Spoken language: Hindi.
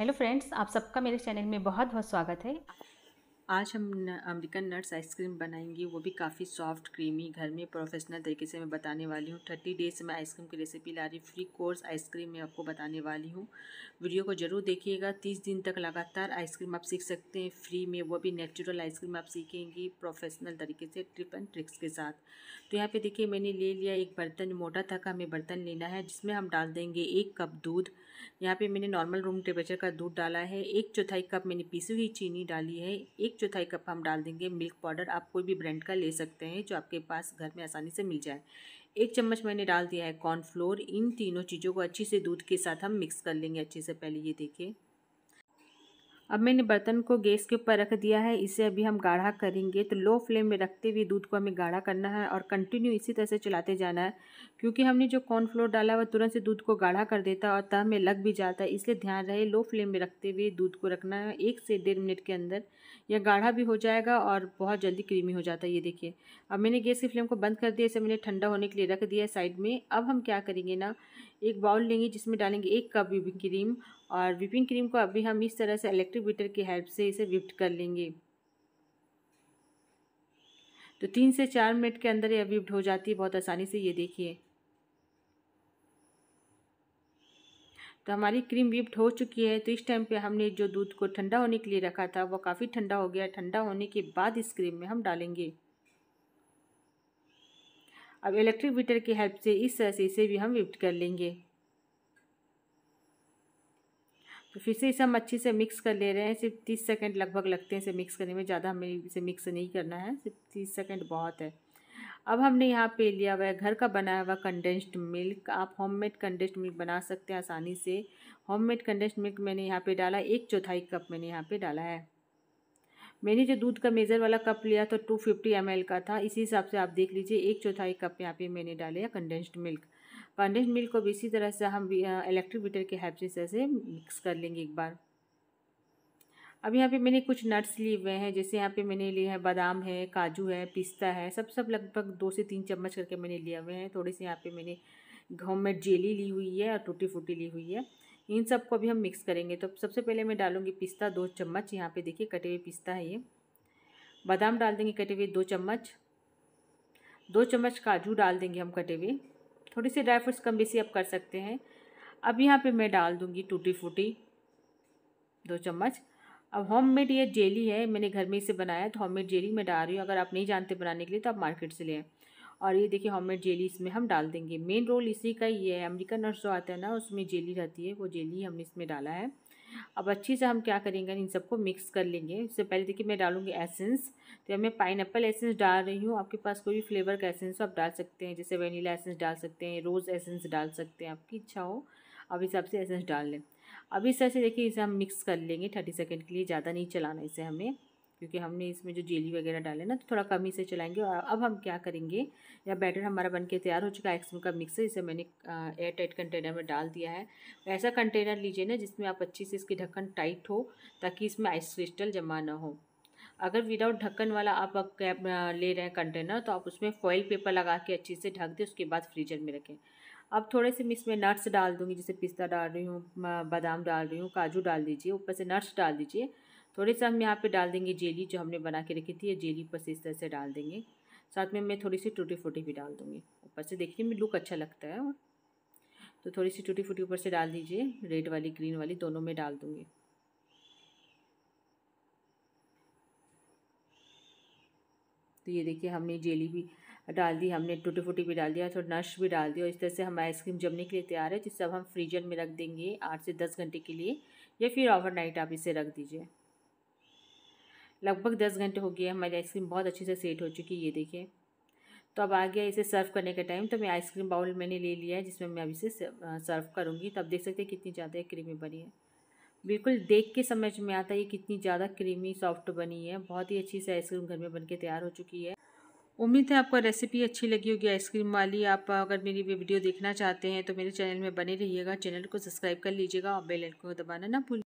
हेलो फ्रेंड्स आप सबका मेरे चैनल में बहुत बहुत स्वागत है आज हम अमेरिकन नट्स आइसक्रीम बनाएंगे वो भी काफ़ी सॉफ्ट क्रीमी घर में प्रोफेशनल तरीके से मैं बताने वाली हूँ थर्टी डेज से मैं आइसक्रीम की रेसिपी ला रही फ्री कोर्स आइसक्रीम मैं आपको बताने वाली हूँ वीडियो को ज़रूर देखिएगा तीस दिन तक लगातार आइसक्रीम आप सीख सकते हैं फ्री में वो भी नेचुरल आइसक्रीम आप सीखेंगी प्रोफेशनल तरीके से ट्रिप एंड ट्रिक्स के साथ तो यहाँ पर देखिए मैंने ले लिया एक बर्तन मोटा था का हमें बर्तन लेना है जिसमें हम डाल देंगे एक कप दूध यहाँ पर मैंने नॉर्मल रूम टेम्परेचर का दूध डाला है एक चौथाई कप मैंने पीसी हुई चीनी डाली है एक चौथाई कप हम डाल देंगे मिल्क पाउडर आप कोई भी ब्रांड का ले सकते हैं जो आपके पास घर में आसानी से मिल जाए एक चम्मच मैंने डाल दिया है कॉर्नफ्लोर इन तीनों चीज़ों को अच्छे से दूध के साथ हम मिक्स कर लेंगे अच्छे से पहले ये देखिए अब मैंने बर्तन को गैस के ऊपर रख दिया है इसे अभी हम गाढ़ा करेंगे तो लो फ्लेम में रखते हुए दूध को हमें गाढ़ा करना है और कंटिन्यू इसी तरह से चलाते जाना है क्योंकि हमने जो कॉर्नफ्लोर डाला वह तुरंत से दूध को गाढ़ा कर देता है और तह में लग भी जाता है इसलिए ध्यान रहे लो फ्लेम में रखते हुए दूध को रखना है एक से डेढ़ मिनट के अंदर यह गाढ़ा भी हो जाएगा और बहुत जल्दी क्रीमी हो जाता है ये देखिए अब मैंने गैस की फ्लेम को बंद कर दिया इसे मैंने ठंडा होने के लिए रख दिया है साइड में अब हम क्या करेंगे ना एक बाउल लेंगे जिसमें डालेंगे एक कप विविंग क्रीम और विपिंग क्रीम को अभी हम इस तरह से इलेक्ट्रिक बीटर की हेल्प से इसे विप्ट कर लेंगे तो तीन से चार मिनट के अंदर यह विफ्ट हो जाती है बहुत आसानी से ये देखिए तो हमारी क्रीम विफ्ट हो चुकी है तो इस टाइम पे हमने जो दूध को ठंडा होने के लिए रखा था वो काफ़ी ठंडा हो गया ठंडा होने के बाद इस क्रीम में हम डालेंगे अब इलेक्ट्रिक बीटर की हेल्प से इस तरह से इसे भी हम विप्ट कर लेंगे तो फिर से इसे हम अच्छे से मिक्स कर ले रहे हैं सिर्फ तीस सेकेंड लगभग लगते हैं इसे मिक्स करने में ज़्यादा हमें इसे मिक्स नहीं करना है सिर्फ तीस सेकेंड बहुत है अब हमने यहाँ पे लिया हुआ है घर का बनाया हुआ कंडेंस्ड मिल्क आप होममेड कंडेंस्ड मिल्क बना सकते हैं आसानी से होममेड कंडेंस्ड मिल्क मैंने यहाँ पे डाला एक चौथाई कप मैंने यहाँ पे डाला है मैंने जो दूध का मेज़र वाला कप लिया था टू फिफ्टी एम का था इसी हिसाब से आप देख लीजिए एक चौथाई कप यहाँ पे मैंने डाले या कंडेंस्ड मिल्क कंडेंस मिल्क को भी इसी तरह से हम इलेक्ट्रिक बीटर के हेल्प से ऐसे मिक्स कर लेंगे एक बार अब यहाँ पे मैंने कुछ नट्स लिए हुए हैं जैसे यहाँ पे मैंने लिए हैं बादाम है काजू है पिस्ता है सब सब लगभग दो से तीन चम्मच करके मैंने लिए हुए हैं थोड़े से यहाँ पे मैंने में जेली ली हुई है और टूटी फूटी ली हुई है इन सब को भी हम मिक्स करेंगे तो सबसे पहले मैं डालूँगी पिस्ता दो चम्मच यहाँ पर देखिए कटे हुए पिस्ता है ये बादाम डाल देंगे कटे हुए दो चम्मच दो चम्मच काजू डाल देंगे हम कटे हुए थोड़ी सी ड्राई फ्रूट्स कम बेसी आप कर सकते हैं अब यहाँ पे मैं डाल दूँगी टूटी फूटी दो चम्मच अब होम मेड ये जेली है मैंने घर में इसे बनाया है तो होम मेड जेली मैं डाल रही हूँ अगर आप नहीं जानते बनाने के लिए तो आप मार्केट से लें और ये देखिए होम मेड जेली इसमें हम डाल देंगे मेन रोल इसी का ही है अमरीका नर्स जो आता है ना उसमें जेली रहती है वो जेली हमने इसमें डाला है अब अच्छी से हम क्या करेंगे इन सबको मिक्स कर लेंगे इससे पहले देखिए मैं डालूंगी एसेंस तो मैं पाइन एप्पल एसेंस डाल रही हूँ आपके पास कोई भी फ्लेवर का एसेंस आप डाल सकते हैं जैसे वनीला एसेंस डाल सकते हैं रोज़ एसेंस डाल सकते हैं आपकी इच्छा हो अब हिसाब से एसेंस डाल लें अब इस तरह से देखिए इसे हम मिक्स कर लेंगे थर्टी सेकेंड के लिए ज़्यादा नहीं चलाना इसे हमें क्योंकि हमने इसमें जो जेली वगैरह डाले ना तो थोड़ा कम ही से चलाएंगे और अब हम क्या करेंगे या बैटर हमारा बन के तैयार हो चुका है एक्सम का मिक्सर इसे मैंने एयर टाइट कंटेनर में डाल दिया है ऐसा कंटेनर लीजिए ना जिसमें आप अच्छी से इसकी ढक्कन टाइट हो ताकि इसमें आइस क्रिस्टल जमा ना हो अगर विदाउट ढक्कन वाला आप कैप ले रहे हैं कंटेनर तो आप उसमें फॉइल पेपर लगा के अच्छे से ढक दें उसके बाद फ्रीजर में रखें अब थोड़े से मैं इसमें नट्स डाल दूंगी जैसे पिस्ता डाल रही हूँ बादाम डाल रही हूँ काजू डाल दीजिए ऊपर से नट्स डाल दीजिए थोड़ी सा हम यहाँ पे डाल देंगे जेली जो हमने बना के रखी थी ये जेली ऊपर से इस तरह से डाल देंगे साथ में मैं थोड़ी सी टूटी फूटी भी डाल दूँगी ऊपर से देखने में लुक अच्छा लगता है तो थोड़ी सी टूटी फूटी ऊपर से डाल दीजिए रेड वाली ग्रीन वाली दोनों में डाल दूँगी तो ये देखिए हमने जेली भी डाल दी हमने टूटी फूटी भी डाल दिया थोड़ा नश भी डाल दिया और इस तरह से हम आइसक्रीम जमने के लिए तैयार है जिससे अब हम फ्रीजर में रख देंगे आठ से दस घंटे के लिए या फिर ओवरनाइट आप इसे रख दीजिए लगभग दस घंटे हो गए हमारी आइसक्रीम बहुत अच्छे से सेट हो चुकी है ये देखिए तो अब आ गया इसे सर्व करने का टाइम तो मैं आइसक्रीम बाउल मैंने ले लिया है जिसमें मैं अब इसे सर्व करूँगी तो आप देख सकते हैं कितनी ज़्यादा क्रीमी बनी है बिल्कुल देख के समझ में आता है कितनी ज़्यादा क्रीमी सॉफ्ट बनी है बहुत ही अच्छी से आइसक्रीम घर में बन के तैयार हो चुकी है उम्मीद है आपको रेसिपी अच्छी लगी होगी आइसक्रीम वाली आप अगर मेरी वीडियो देखना चाहते हैं तो मेरे चैनल में बने रहिएगा चैनल को सब्सक्राइब कर लीजिएगा और बेल आइकन को दबाना ना भूल